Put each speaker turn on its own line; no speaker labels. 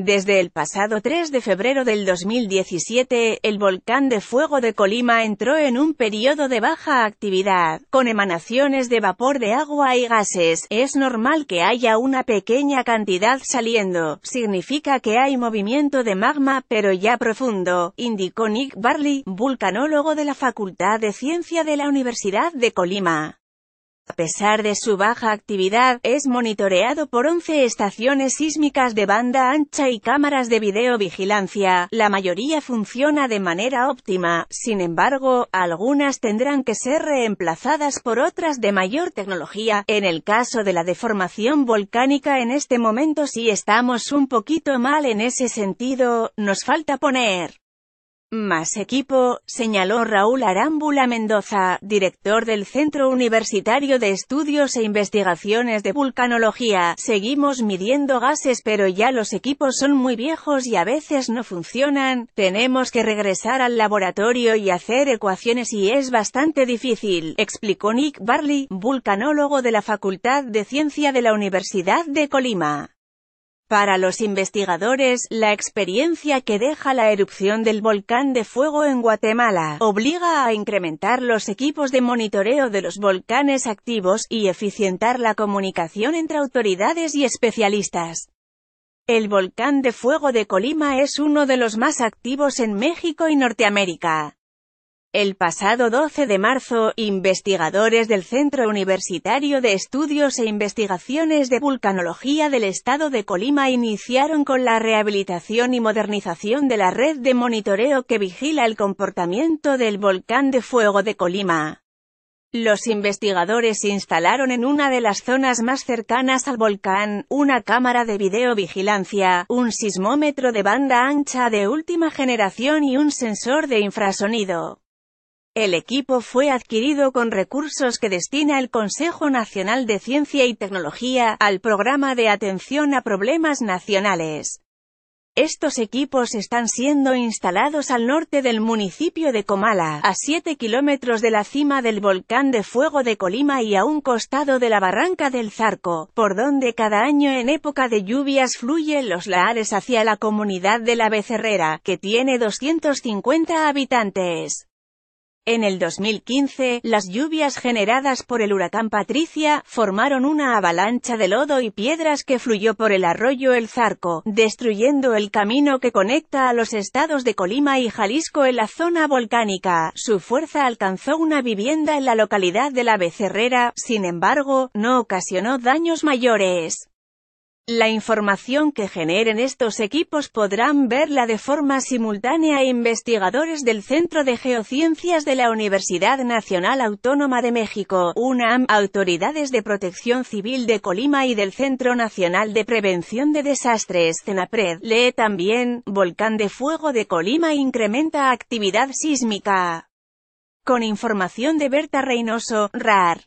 Desde el pasado 3 de febrero del 2017, el volcán de fuego de Colima entró en un periodo de baja actividad, con emanaciones de vapor de agua y gases. Es normal que haya una pequeña cantidad saliendo, significa que hay movimiento de magma, pero ya profundo, indicó Nick Barley, vulcanólogo de la Facultad de Ciencia de la Universidad de Colima. A pesar de su baja actividad, es monitoreado por 11 estaciones sísmicas de banda ancha y cámaras de videovigilancia. La mayoría funciona de manera óptima, sin embargo, algunas tendrán que ser reemplazadas por otras de mayor tecnología. En el caso de la deformación volcánica en este momento sí estamos un poquito mal en ese sentido, nos falta poner más equipo, señaló Raúl Arámbula Mendoza, director del Centro Universitario de Estudios e Investigaciones de Vulcanología. Seguimos midiendo gases pero ya los equipos son muy viejos y a veces no funcionan. Tenemos que regresar al laboratorio y hacer ecuaciones y es bastante difícil, explicó Nick Barley, vulcanólogo de la Facultad de Ciencia de la Universidad de Colima. Para los investigadores, la experiencia que deja la erupción del volcán de fuego en Guatemala, obliga a incrementar los equipos de monitoreo de los volcanes activos, y eficientar la comunicación entre autoridades y especialistas. El volcán de fuego de Colima es uno de los más activos en México y Norteamérica. El pasado 12 de marzo, investigadores del Centro Universitario de Estudios e Investigaciones de Vulcanología del Estado de Colima iniciaron con la rehabilitación y modernización de la red de monitoreo que vigila el comportamiento del volcán de fuego de Colima. Los investigadores instalaron en una de las zonas más cercanas al volcán, una cámara de videovigilancia, un sismómetro de banda ancha de última generación y un sensor de infrasonido. El equipo fue adquirido con recursos que destina el Consejo Nacional de Ciencia y Tecnología al Programa de Atención a Problemas Nacionales. Estos equipos están siendo instalados al norte del municipio de Comala, a 7 kilómetros de la cima del volcán de fuego de Colima y a un costado de la barranca del Zarco, por donde cada año en época de lluvias fluyen los laares hacia la comunidad de la Becerrera, que tiene 250 habitantes. En el 2015, las lluvias generadas por el huracán Patricia, formaron una avalancha de lodo y piedras que fluyó por el arroyo El Zarco, destruyendo el camino que conecta a los estados de Colima y Jalisco en la zona volcánica. Su fuerza alcanzó una vivienda en la localidad de La Becerrera, sin embargo, no ocasionó daños mayores. La información que generen estos equipos podrán verla de forma simultánea e investigadores del Centro de Geociencias de la Universidad Nacional Autónoma de México, UNAM, autoridades de protección civil de Colima y del Centro Nacional de Prevención de Desastres, CENAPRED. Lee también, Volcán de Fuego de Colima incrementa actividad sísmica. Con información de Berta Reynoso, RAR.